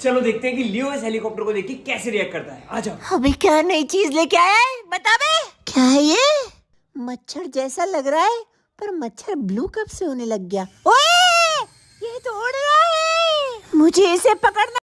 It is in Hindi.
चलो देखते हैं कि लियो इस हेलीकॉप्टर को के कैसे रिएक्ट करता है आ जाओ अभी क्या नई चीज लेके आया है बता बे क्या है ये मच्छर जैसा लग रहा है पर मच्छर ब्लू कब से होने लग गया ओए ये तो उड़ रहा है मुझे इसे पकड़ना